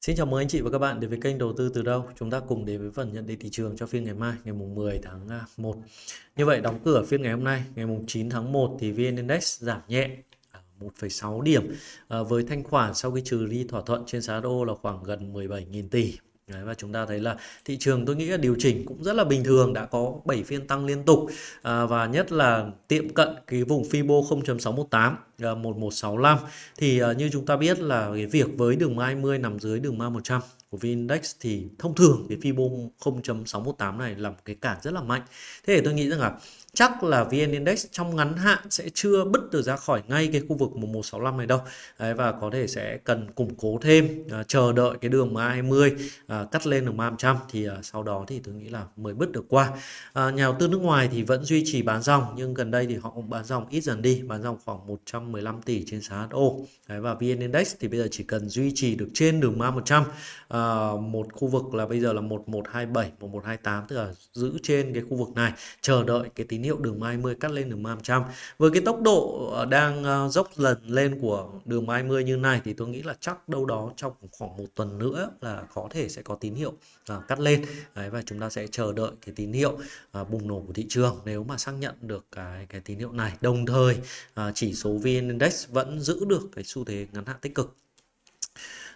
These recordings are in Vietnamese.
Xin chào mừng anh chị và các bạn đến với kênh Đầu tư từ đâu. Chúng ta cùng đến với phần nhận định thị trường cho phiên ngày mai, ngày mùng 10 tháng 1. À, Như vậy đóng cửa phiên ngày hôm nay, ngày mùng 9 tháng 1 thì VN Index giảm nhẹ 1,6 à, điểm à, với thanh khoản sau khi trừ đi thỏa thuận trên giá đô là khoảng gần 17.000 tỷ Đấy, và chúng ta thấy là thị trường tôi nghĩ là điều chỉnh cũng rất là bình thường đã có 7 phiên tăng liên tục à, và nhất là tiệm cận cái vùng Fibo 0.618 à, 1165 thì à, như chúng ta biết là cái việc với đường ma 20 nằm dưới đường ma 100 của VN-Index thì thông thường cái Fibo 0.618 này là một cái cản rất là mạnh. Thế thì tôi nghĩ rằng là chắc là VN Index trong ngắn hạn sẽ chưa bứt được ra khỏi ngay cái khu vực 1165 này đâu. Đấy, và có thể sẽ cần củng cố thêm à, chờ đợi cái đường MA20 à, cắt lên được 300 thì à, sau đó thì tôi nghĩ là mới bứt được qua à, nhà đầu tư nước ngoài thì vẫn duy trì bán dòng nhưng gần đây thì họ cũng bán dòng ít dần đi bán dòng khoảng 115 tỷ trên giá HO Đấy, và VN Index thì bây giờ chỉ cần duy trì được trên đường ma 100 à, một khu vực là bây giờ là 1127 1128 tức là giữ trên cái khu vực này chờ đợi cái tín hiệu đường ma 20 cắt lên đường ma 100 với cái tốc độ ờ, đang dốc lần lên của đường ma 20 như này thì tôi nghĩ là chắc đâu đó trong khoảng một tuần nữa là có thể sẽ có tín hiệu uh, cắt lên đấy, và chúng ta sẽ chờ đợi cái tín hiệu uh, bùng nổ của thị trường nếu mà xác nhận được cái cái tín hiệu này đồng thời uh, chỉ số vn index vẫn giữ được cái xu thế ngắn hạn tích cực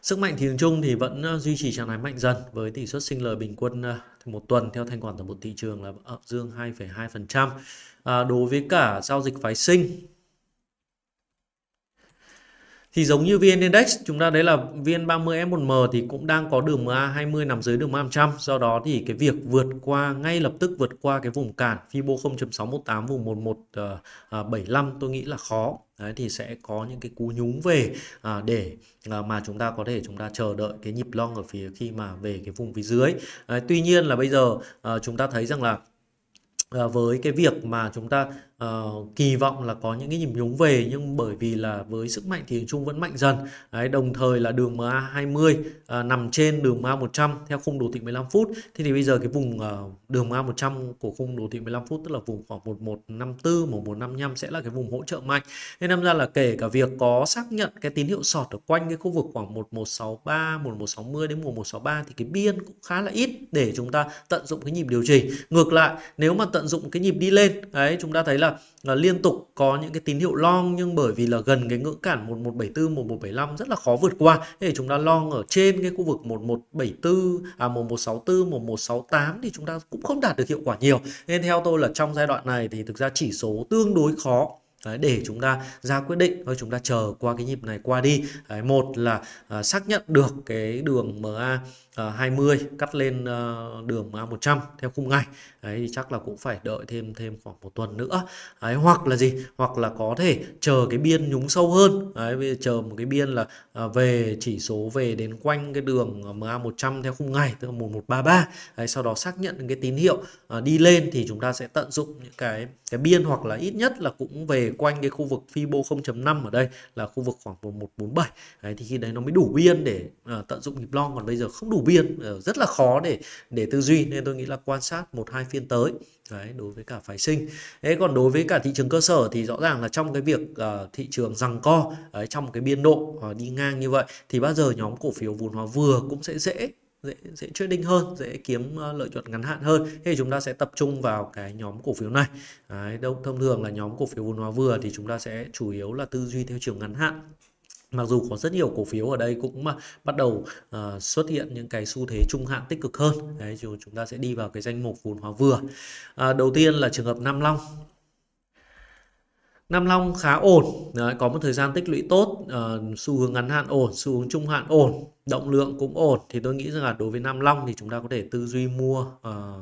Sức mạnh thị trường chung thì vẫn duy trì trạng thái mạnh dần với tỷ suất sinh lời bình quân một tuần theo thanh khoản tổng bộ thị trường là âm dương 2,2%. À, đối với cả giao dịch phái sinh thì giống như VN Index chúng ta đấy là VN30 M1M thì cũng đang có đường MA20 nằm dưới đường MA100 do đó thì cái việc vượt qua ngay lập tức vượt qua cái vùng cản Fibo 0.618 vùng 1175 ờ, ờ, tôi nghĩ là khó đấy thì sẽ có những cái cú nhúng về à, để à, mà chúng ta có thể chúng ta chờ đợi cái nhịp long ở phía khi mà về cái vùng phía dưới đấy, tuy nhiên là bây giờ ờ, chúng ta thấy rằng là với cái việc mà chúng ta uh, kỳ vọng là có những cái nhịp nhúng về nhưng bởi vì là với sức mạnh thì chung vẫn mạnh dần Đấy, đồng thời là đường MA 20 uh, nằm trên đường MA 100 theo khung đồ thị 15 phút thế thì bây giờ cái vùng uh, đường MA 100 của khung đồ thị 15 phút tức là vùng khoảng 1154 1155 sẽ là cái vùng hỗ trợ mạnh nên năm ra là kể cả việc có xác nhận cái tín hiệu sọt ở quanh cái khu vực khoảng 1163 1160 đến 1163 thì cái biên cũng khá là ít để chúng ta tận dụng cái nhịp điều chỉnh ngược lại nếu mà tận dụng cái nhịp đi lên đấy chúng ta thấy là là liên tục có những cái tín hiệu long nhưng bởi vì là gần cái ngưỡng cản 1174 1175 rất là khó vượt qua thế thì chúng ta long ở trên cái khu vực 1174 à 1164 1168 thì chúng ta cũng không đạt được hiệu quả nhiều nên theo tôi là trong giai đoạn này thì thực ra chỉ số tương đối khó Đấy, để chúng ta ra quyết định và chúng ta chờ qua cái nhịp này qua đi Đấy, một là à, xác nhận được cái đường MA 20 ờ, cắt lên ờ, đường 100 theo khung ngày đấy thì chắc là cũng phải đợi thêm thêm khoảng một tuần nữa đấy, hoặc là gì hoặc là có thể chờ cái biên nhúng sâu hơn đấy bây chờ một cái biên là ờ, về chỉ số về đến quanh cái đường MA 100 theo khung ngày tức là 1133 đấy, sau đó xác nhận cái tín hiệu đi lên thì chúng ta sẽ tận dụng những cái cái biên hoặc là ít nhất là cũng về quanh cái khu vực Fibo 0.5 ở đây là khu vực khoảng 1147 đấy, thì khi đấy nó mới đủ biên để tận dụng nhịp long còn bây giờ không đủ biên ờ, rất là khó để để tư duy nên tôi nghĩ là quan sát một hai phiên tới đấy đối với cả phái sinh thế còn đối với cả thị trường cơ sở thì rõ ràng là trong cái việc uh, thị trường rằng co ấy, trong cái biên độ uh, đi ngang như vậy thì bao giờ nhóm cổ phiếu vốn hóa vừa cũng sẽ dễ dễ dễ trading hơn dễ kiếm lợi nhuận ngắn hạn hơn thì chúng ta sẽ tập trung vào cái nhóm cổ phiếu này Đấy, thông thường là nhóm cổ phiếu vốn hóa vừa thì chúng ta sẽ chủ yếu là tư duy theo chiều ngắn hạn mặc dù có rất nhiều cổ phiếu ở đây cũng mà bắt đầu uh, xuất hiện những cái xu thế trung hạn tích cực hơn đấy chúng ta sẽ đi vào cái danh mục vốn hóa vừa uh, đầu tiên là trường hợp nam long Nam Long khá ổn, Đấy, có một thời gian tích lũy tốt, uh, xu hướng ngắn hạn ổn, xu hướng trung hạn ổn, động lượng cũng ổn. Thì tôi nghĩ rằng là đối với Nam Long thì chúng ta có thể tư duy mua uh,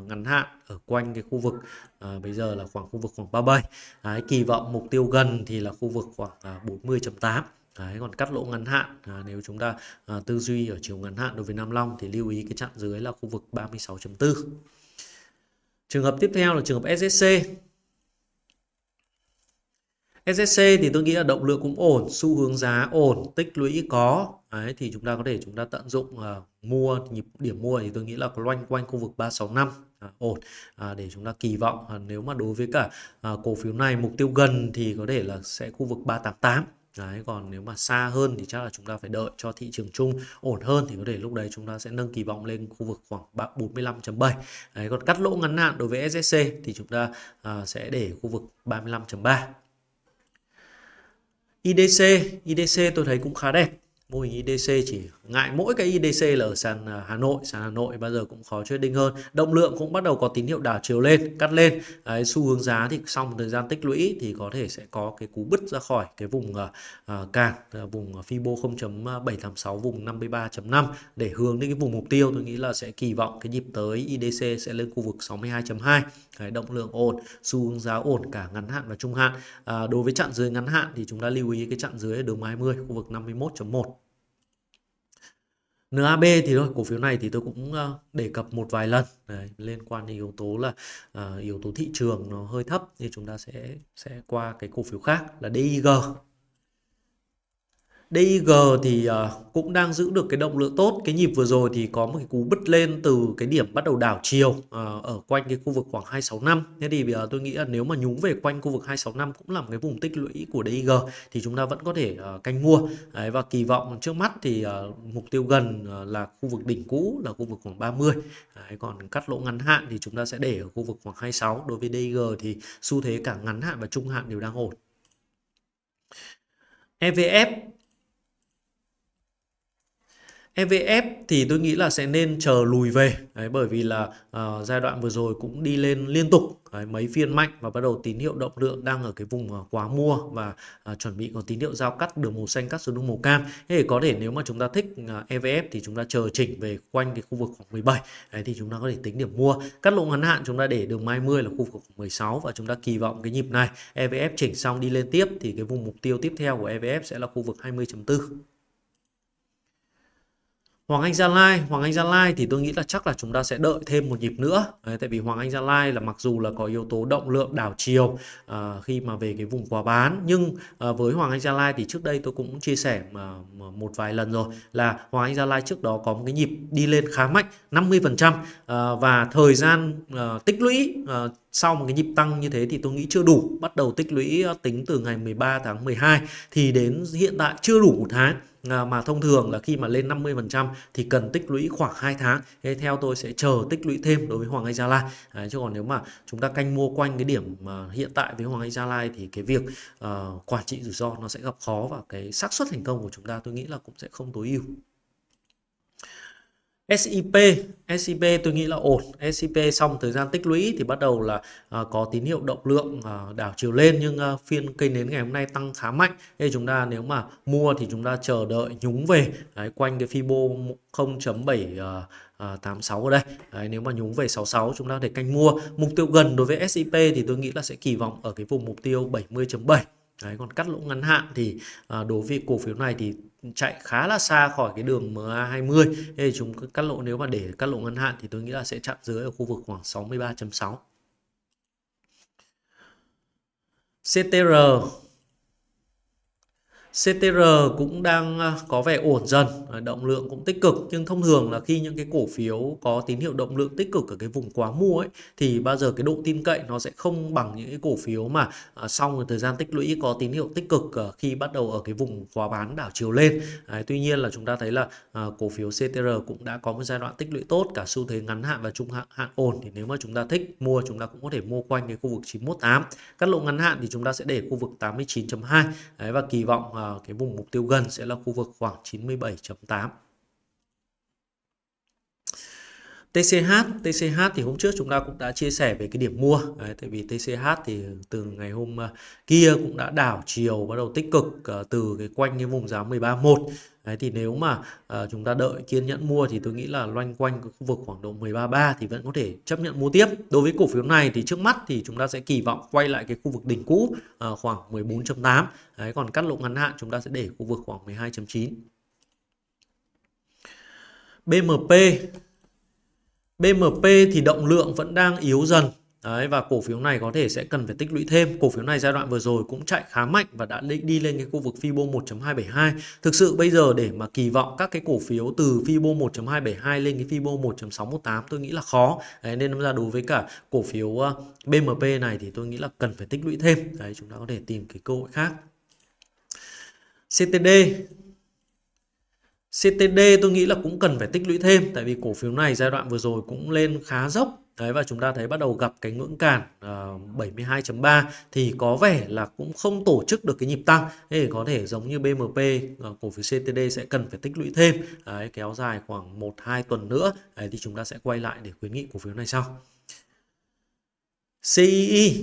ngắn hạn ở quanh cái khu vực uh, bây giờ là khoảng khu vực khoảng 37. Đấy, kỳ vọng mục tiêu gần thì là khu vực khoảng uh, 40.8. Đấy, còn cắt lỗ ngắn hạn à, nếu chúng ta à, tư duy ở chiều ngắn hạn đối với Nam Long thì lưu ý cái chặn dưới là khu vực 36.4 trường hợp tiếp theo là trường hợp SSC SSC thì tôi nghĩ là động lượng cũng ổn xu hướng giá ổn tích lũy có Đấy, thì chúng ta có thể chúng ta tận dụng uh, mua nhịp điểm mua thì tôi nghĩ là loanh quanh khu vực 365 à, ổn à, để chúng ta kỳ vọng à, nếu mà đối với cả à, cổ phiếu này mục tiêu gần thì có thể là sẽ khu vực 388 Đấy, còn nếu mà xa hơn thì chắc là chúng ta phải đợi cho thị trường chung ổn hơn thì có thể lúc đấy chúng ta sẽ nâng kỳ vọng lên khu vực khoảng 45.7 đấy, còn cắt lỗ ngắn hạn đối với SSC thì chúng ta uh, sẽ để khu vực 35.3 IDC IDC tôi thấy cũng khá đẹp mô hình IDC chỉ ngại mỗi cái IDC là ở sàn à, Hà Nội sàn Hà Nội bao giờ cũng khó trading hơn động lượng cũng bắt đầu có tín hiệu đảo chiều lên cắt lên Đấy, xu hướng giá thì sau một thời gian tích lũy thì có thể sẽ có cái cú bứt ra khỏi cái vùng uh, à, à, cản vùng Fibo 0.786 vùng 53.5 để hướng đến cái vùng mục tiêu tôi nghĩ là sẽ kỳ vọng cái nhịp tới IDC sẽ lên khu vực 62.2 cái động lượng ổn xu hướng giá ổn cả ngắn hạn và trung hạn à, đối với chặn dưới ngắn hạn thì chúng ta lưu ý cái chặn dưới đường 20 khu vực 51.1 NAB thì thôi cổ phiếu này thì tôi cũng ờ, đề cập một vài lần Đấy, liên quan đến yếu tố là uh, yếu tố thị trường nó hơi thấp thì chúng ta sẽ sẽ qua cái cổ phiếu khác là DIG DIG thì ờ, cũng đang giữ được cái động lượng tốt cái nhịp vừa rồi thì có một cái cú bứt lên từ cái điểm bắt đầu đảo chiều ờ, ở quanh cái khu vực khoảng 265 thế thì ờ, tôi nghĩ là nếu mà nhúng về quanh khu vực 265 cũng là một cái vùng tích lũy của DIG thì chúng ta vẫn có thể canh mua và kỳ vọng trước mắt thì mục tiêu gần là khu vực đỉnh cũ là khu vực khoảng 30 Đấy, còn cắt lỗ ngắn hạn thì chúng ta sẽ để ở khu vực khoảng 26 đối với DIG thì xu thế cả ngắn hạn và trung hạn đều đang ổn EVF EVF thì tôi nghĩ là sẽ nên chờ lùi về đấy, bởi vì là uh, giai đoạn vừa rồi cũng đi lên liên tục đấy, mấy phiên mạnh và bắt đầu tín hiệu động lượng đang ở cái vùng uh, quá mua và uh, chuẩn bị có tín hiệu giao cắt đường màu xanh cắt xuống đường màu cam thế thì có thể nếu mà chúng ta thích uh, EVF thì chúng ta chờ chỉnh về quanh cái khu vực khoảng 17 đấy, thì chúng ta có thể tính điểm mua cắt lỗ ngắn hạn chúng ta để đường 20 là khu vực khoảng 16 và chúng ta kỳ vọng cái nhịp này EVF chỉnh xong đi lên tiếp thì cái vùng mục tiêu tiếp theo của EVF sẽ là khu vực 20.4 Hoàng Anh Gia Lai, Hoàng Anh Gia Lai thì tôi nghĩ là chắc là chúng ta sẽ đợi thêm một nhịp nữa. Đấy, tại vì Hoàng Anh Gia Lai là mặc dù là có yếu tố động lượng đảo chiều à, khi mà về cái vùng quả bán nhưng à, với Hoàng Anh Gia Lai thì trước đây tôi cũng chia sẻ mà, một vài lần rồi là Hoàng Anh Gia Lai trước đó có một cái nhịp đi lên khá mạnh 50% à, và thời gian à, tích lũy à, sau một cái nhịp tăng như thế thì tôi nghĩ chưa đủ bắt đầu tích lũy à, tính từ ngày 13 tháng 12 thì đến hiện tại chưa đủ một tháng Ờ, mà thông thường là khi mà lên 50% thì cần tích lũy khoảng 2 tháng thế theo tôi sẽ chờ tích lũy thêm đối với Hoàng Anh Gia Lai đấy, chứ còn nếu mà chúng ta canh mua quanh cái điểm mà hiện tại với Hoàng Anh Gia Lai thì cái việc uh, quản trị rủi ro nó sẽ gặp khó và cái xác suất thành công của chúng ta tôi nghĩ là cũng sẽ không tối ưu SIP SIP tôi nghĩ là ổn SIP xong thời gian tích lũy thì bắt đầu là à, có tín hiệu động lượng à, đảo chiều lên nhưng à, phiên cây nến ngày hôm nay tăng khá mạnh đây chúng ta nếu mà mua thì chúng ta chờ đợi nhúng về đấy, quanh cái Fibo 0.7 À, 86 à, ở đây Đấy, nếu mà nhúng về 66 chúng ta để canh mua mục tiêu gần đối với SIP thì tôi nghĩ là sẽ kỳ vọng ở cái vùng mục tiêu 70.7 còn cắt lỗ ngắn hạn thì à, đối với cổ phiếu này thì chạy khá là xa khỏi cái đường MA20 Thế thì chúng cắt lỗ nếu mà để cắt lỗ ngắn hạn thì tôi nghĩ là sẽ chạm dưới ở khu vực khoảng 63.6 CTR CTR cũng đang à, có vẻ ổn dần, à, động lượng cũng tích cực nhưng thông thường là khi những cái cổ phiếu có tín hiệu động lượng tích cực ở cái vùng quá mua ấy thì bao giờ cái độ tin cậy nó sẽ không bằng những cái cổ phiếu mà à, sau thời gian tích lũy có tín hiệu tích cực à, khi bắt đầu ở cái vùng quá bán đảo chiều lên. À, tuy nhiên là chúng ta thấy là à, cổ phiếu CTR cũng đã có một giai đoạn tích lũy tốt cả xu thế ngắn hạn và trung hạn hạn ổn thì nếu mà chúng ta thích mua chúng ta cũng có thể mua quanh cái khu vực 918. Cắt lỗ ngắn hạn thì chúng ta sẽ để khu vực 89.2 và kỳ vọng à, Ờ, cái vùng mục tiêu gần sẽ là khu vực khoảng 97.8 TCH, TCH thì hôm trước chúng ta cũng đã chia sẻ về cái điểm mua. Đấy, tại vì TCH thì từ ngày hôm à, kia cũng đã đảo chiều bắt đầu tích cực à, từ cái quanh cái vùng giá 13.1. Đấy, thì nếu mà uh, chúng ta đợi kiên nhẫn mua thì tôi nghĩ là loanh quanh khu vực khoảng độ 13.3 thì vẫn có thể chấp nhận mua tiếp. Đối với cổ phiếu này thì trước mắt thì chúng ta sẽ kỳ vọng quay lại cái khu vực đỉnh cũ uh, khoảng 14.8. Đấy, còn cắt lỗ ngắn hạn chúng ta sẽ để khu vực khoảng 12.9. BMP BMP thì động lượng vẫn đang yếu dần Đấy, và cổ phiếu này có thể sẽ cần phải tích lũy thêm cổ phiếu này giai đoạn vừa rồi cũng chạy khá mạnh và đã đi lên cái khu vực Fibo 1.272 thực sự bây giờ để mà kỳ vọng các cái cổ phiếu từ Fibo 1.272 lên cái Fibo 1.618 tôi nghĩ là khó Đấy, nên ra đối với cả cổ phiếu ờ, BMP này thì tôi nghĩ là cần phải tích lũy thêm Đấy, chúng ta có thể tìm cái cơ hội khác CTD CTD tôi nghĩ là cũng cần phải tích lũy thêm tại vì cổ phiếu này giai đoạn vừa rồi cũng lên khá dốc Đấy và chúng ta thấy bắt đầu gặp cái ngưỡng cản uh, ờ, 72.3 thì có vẻ là cũng không tổ chức được cái nhịp tăng. Thế thì có thể giống như BMP uh, ờ, cổ phiếu CTD sẽ cần phải tích lũy thêm. Đấy, kéo dài khoảng 1 2 tuần nữa. Đấy thì chúng ta sẽ quay lại để khuyến nghị cổ phiếu này sau. CEE e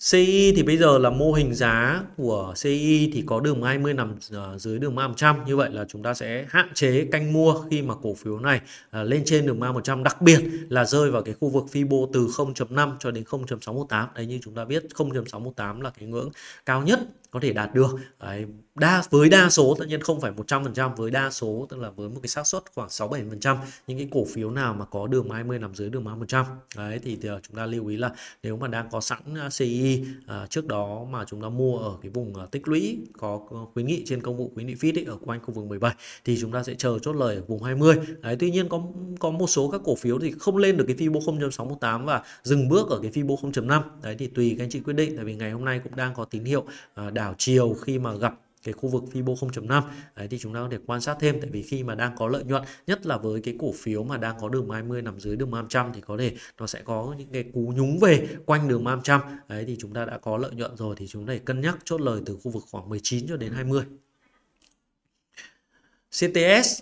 CE thì bây giờ là mô hình giá của CE thì có đường 20 nằm ờ, dưới đường MA 100 như vậy là chúng ta sẽ hạn chế canh mua khi mà cổ phiếu này ờ, lên trên đường MA 100 đặc biệt là rơi vào cái khu vực Fibo từ 0.5 cho đến 0.618 đấy như chúng ta biết 0.618 là cái ngưỡng cao nhất có thể đạt được Đấy, đa với đa số tất nhiên không phải 100% với đa số tức là với một cái xác suất khoảng 6 7% những cái cổ phiếu nào mà có đường 20 nằm dưới đường 30% đấy thì, thì à, chúng ta lưu ý là nếu mà đang có sẵn à, CI à, trước đó mà chúng ta mua ở cái vùng à, tích lũy có khuyến nghị trên công cụ khuyến nghị fit ấy, ở quanh khu vực 17 thì chúng ta sẽ chờ chốt lời ở vùng 20 đấy tuy nhiên có có một số các cổ phiếu thì không lên được cái Fibo 0.618 và dừng bước ở cái Fibo 0.5 đấy thì tùy các anh chị quyết định tại vì ngày hôm nay cũng đang có tín hiệu à, đảo chiều khi mà gặp cái khu vực Fibo 0.5 đấy thì chúng ta có thể quan sát thêm tại vì khi mà đang có lợi nhuận nhất là với cái cổ phiếu mà đang có đường 20 nằm dưới đường 500 thì có thể nó sẽ có những cái cú nhúng về quanh đường 500 đấy thì chúng ta đã có lợi nhuận rồi thì chúng ta cân nhắc chốt lời từ khu vực khoảng 19 cho đến 20 CTS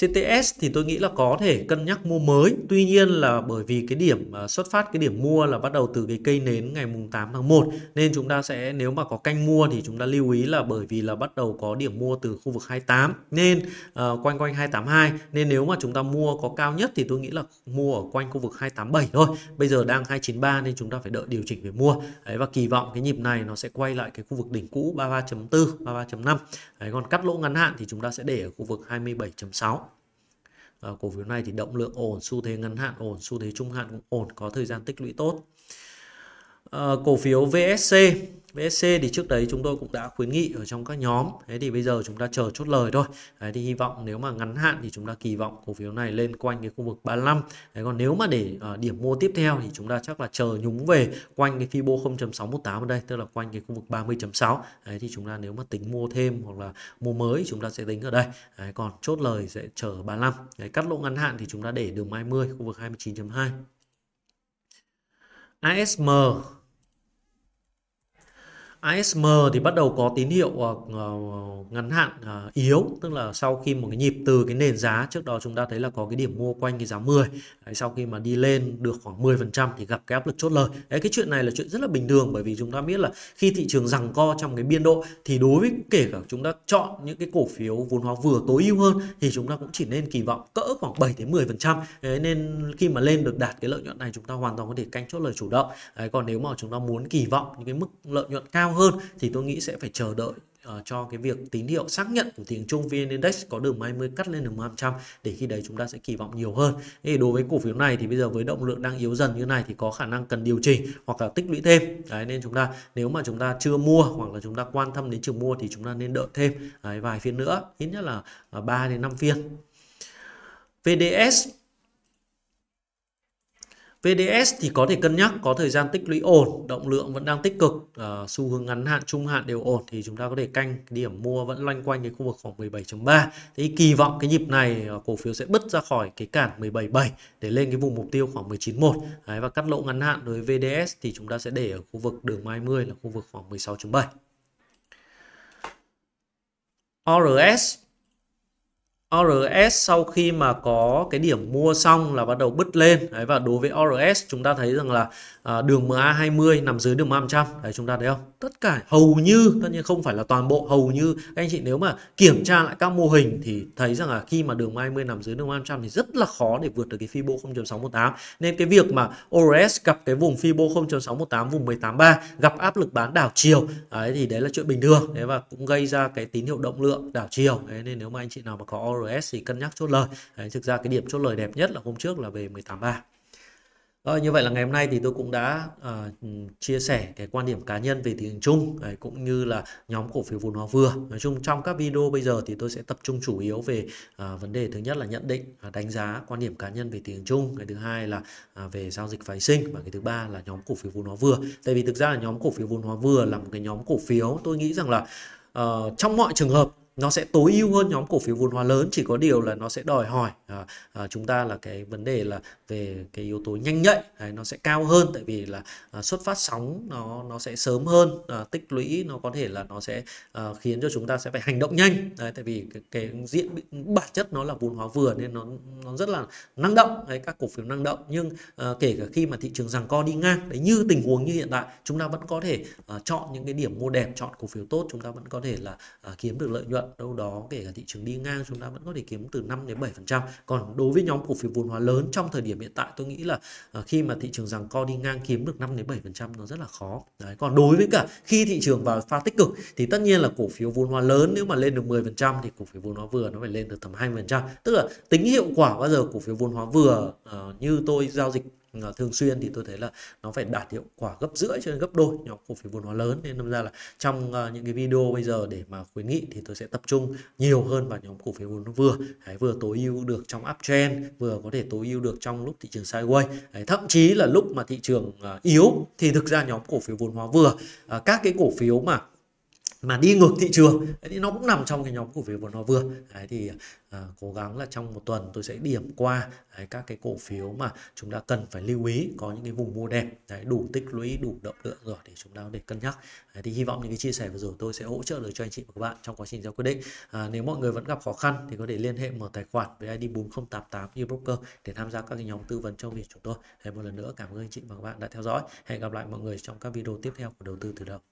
CTS thì tôi nghĩ là có thể cân nhắc mua mới. Tuy nhiên là bởi vì cái điểm à, xuất phát cái điểm mua là bắt đầu từ cái cây nến ngày mùng 8 tháng 1 nên chúng ta sẽ nếu mà có canh mua thì chúng ta lưu ý là bởi vì là bắt đầu có điểm mua từ khu vực 28 nên uh, quanh quanh 282 nên nếu mà chúng ta mua có cao nhất thì tôi nghĩ là mua ở quanh khu vực 287 thôi. Bây giờ đang 293 nên chúng ta phải đợi điều chỉnh về mua. Đấy và kỳ vọng cái nhịp này nó sẽ quay lại cái khu vực đỉnh cũ 33.4, 33.5. Đấy còn cắt lỗ ngắn hạn thì chúng ta sẽ để ở khu vực 27.6. Ờ, cổ phiếu này thì động lượng ổn xu thế ngắn hạn ổn xu thế trung hạn cũng ổn có thời gian tích lũy tốt Ờ, cổ phiếu VSC VSC thì trước đấy chúng tôi cũng đã khuyến nghị ở trong các nhóm thế thì bây giờ chúng ta chờ chốt lời thôi đấy thì hy vọng nếu mà ngắn hạn thì chúng ta kỳ vọng cổ phiếu này lên quanh cái khu vực 35 đấy, còn nếu mà để uh, điểm mua tiếp theo thì chúng ta chắc là chờ nhúng về quanh cái Fibo 0.618 ở đây tức là quanh cái khu vực 30.6 đấy thì chúng ta nếu mà tính mua thêm hoặc là mua mới chúng ta sẽ tính ở đây đấy, còn chốt lời sẽ chờ 35 đấy, cắt lỗ ngắn hạn thì chúng ta để đường 20 khu vực 29.2 ASM ASM thì bắt đầu có tín hiệu ờ, ờ, ngắn hạn ờ, yếu tức là sau khi một cái nhịp từ cái nền giá trước đó chúng ta thấy là có cái điểm mua quanh cái giá 10 đấy, sau khi mà đi lên được khoảng 10% thì gặp cái áp lực chốt lời đấy cái chuyện này là chuyện rất là bình thường bởi vì chúng ta biết là khi thị trường rằng co trong cái biên độ thì đối với kể cả chúng ta chọn những cái cổ phiếu vốn hóa vừa tối ưu hơn thì chúng ta cũng chỉ nên kỳ vọng cỡ khoảng 7 đến 10% đấy, nên khi mà lên được đạt cái lợi nhuận này chúng ta hoàn toàn có thể canh chốt lời chủ động đấy, còn nếu mà chúng ta muốn kỳ vọng những cái mức lợi nhuận cao cao hơn thì tôi nghĩ sẽ phải chờ đợi uh, cho cái việc tín hiệu xác nhận của tiếng Trung VN Index có đường 20 cắt lên đường 500 để khi đấy chúng ta sẽ kỳ vọng nhiều hơn. Thế đối với cổ phiếu này thì bây giờ với động lượng đang yếu dần như này thì có khả năng cần điều chỉnh hoặc là tích lũy thêm. Đấy nên chúng ta nếu mà chúng ta chưa mua hoặc là chúng ta quan tâm đến trường mua thì chúng ta nên đợi thêm đấy, vài phiên nữa, ít nhất là 3 ờ, đến 5 phiên. VDS VDS thì có thể cân nhắc có thời gian tích lũy ổn, động lượng vẫn đang tích cực, uh, xu hướng ngắn hạn, trung hạn đều ổn thì chúng ta có thể canh điểm mua vẫn loanh quanh cái khu vực khoảng 17.3. Thì kỳ vọng cái nhịp này uh, cổ phiếu sẽ bứt ra khỏi cái cản 17.7 để lên cái vùng mục tiêu khoảng 19.1. Đấy và cắt lỗ ngắn hạn đối với VDS thì chúng ta sẽ để ở khu vực đường mai 10 là khu vực khoảng 16.7. ORS ORS sau khi mà có cái điểm mua xong là bắt đầu bứt lên đấy, và đối với ORS chúng ta thấy rằng là à, đường MA20 nằm dưới đường MA100 đấy chúng ta thấy không tất cả hầu như tất nhiên không phải là toàn bộ hầu như các anh chị nếu mà kiểm tra lại các mô hình thì thấy rằng là khi mà đường MA20 nằm dưới đường MA100 thì rất là khó để vượt được cái Fibo 0.618 nên cái việc mà ORS gặp cái vùng Fibo 0.618 vùng 183 gặp áp lực bán đảo chiều đấy thì đấy là chuyện bình thường đấy và cũng gây ra cái tín hiệu động lượng đảo chiều đấy, nên nếu mà anh chị nào mà có ORS RS thì cân nhắc chốt lời đấy, thực ra cái điểm chốt lời đẹp nhất là hôm trước là về 18.3 rồi như vậy là ngày hôm nay thì tôi cũng đã uh, chia sẻ cái quan điểm cá nhân về thị trường chung đấy, cũng như là nhóm cổ phiếu vốn hóa vừa. Nói chung trong các video bây giờ thì tôi sẽ tập trung chủ yếu về uh, vấn đề thứ nhất là nhận định, uh, đánh giá quan điểm cá nhân về thị trường chung, cái thứ hai là uh, về giao dịch phái sinh và cái thứ ba là nhóm cổ phiếu vốn hóa vừa. Tại vì thực ra là nhóm cổ phiếu vốn hóa vừa là một cái nhóm cổ phiếu tôi nghĩ rằng là uh, trong mọi trường hợp nó sẽ tối ưu hơn nhóm cổ phiếu vốn hóa lớn chỉ có điều là nó sẽ đòi hỏi à, à, chúng ta là cái vấn đề là về cái yếu tố nhanh nhạy đấy, nó sẽ cao hơn tại vì là à, xuất phát sóng nó nó sẽ sớm hơn à, tích lũy nó có thể là nó sẽ à, khiến cho chúng ta sẽ phải hành động nhanh đấy, tại vì cái, cái diễn bản chất nó là vốn hóa vừa nên nó nó rất là năng động đấy, các cổ phiếu năng động nhưng à, kể cả khi mà thị trường rằng co đi ngang đấy như tình huống như hiện tại chúng ta vẫn có thể à, chọn những cái điểm mua đẹp chọn cổ phiếu tốt chúng ta vẫn có thể là à, kiếm được lợi nhuận lợi đâu đó kể cả thị trường đi ngang chúng ta vẫn có thể kiếm từ 5 đến 7%. Còn đối với nhóm cổ phiếu vốn hóa lớn trong thời điểm hiện tại tôi nghĩ là à, khi mà thị trường rằng co đi ngang kiếm được 5 đến 7% nó rất là khó. Đấy. Còn đối với cả khi thị trường vào pha tích cực thì tất nhiên là cổ phiếu vốn hóa lớn nếu mà lên được 10% thì cổ phiếu vốn hóa vừa nó phải lên được tầm 20%. Tức là tính hiệu quả bao giờ cổ phiếu vốn hóa vừa uh, như tôi giao dịch Ờ, thường xuyên thì tôi thấy là nó phải đạt hiệu quả gấp rưỡi cho đến gấp đôi nhóm cổ phiếu vốn hóa lớn nên năm ra là trong ờ, những cái video bây giờ để mà khuyến nghị thì tôi sẽ tập trung nhiều hơn vào nhóm cổ phiếu vốn vừa đấy, vừa tối ưu được trong uptrend vừa có thể tối ưu được trong lúc thị trường sideways đấy, thậm chí là lúc mà thị trường ờ, yếu thì thực ra nhóm cổ phiếu vốn hóa vừa các cái cổ phiếu mà mà đi ngược thị trường thì nó cũng nằm trong cái nhóm cổ phiếu của nó vừa đấy thì à, cố gắng là trong một tuần tôi sẽ điểm qua đấy, các cái cổ phiếu mà chúng ta cần phải lưu ý có những cái vùng mua đẹp đấy, đủ tích lũy đủ động lượng rồi để chúng ta có thể cân nhắc đấy, thì hy vọng những cái chia sẻ vừa rồi tôi sẽ hỗ trợ được cho anh chị và các bạn trong quá trình giao quyết định à, nếu mọi người vẫn gặp khó khăn thì có thể liên hệ mở tài khoản với id 4088 như broker để tham gia các cái nhóm tư vấn cho việc chúng tôi đấy, một lần nữa cảm ơn anh chị và các bạn đã theo dõi hẹn gặp lại mọi người trong các video tiếp theo của đầu tư từ đầu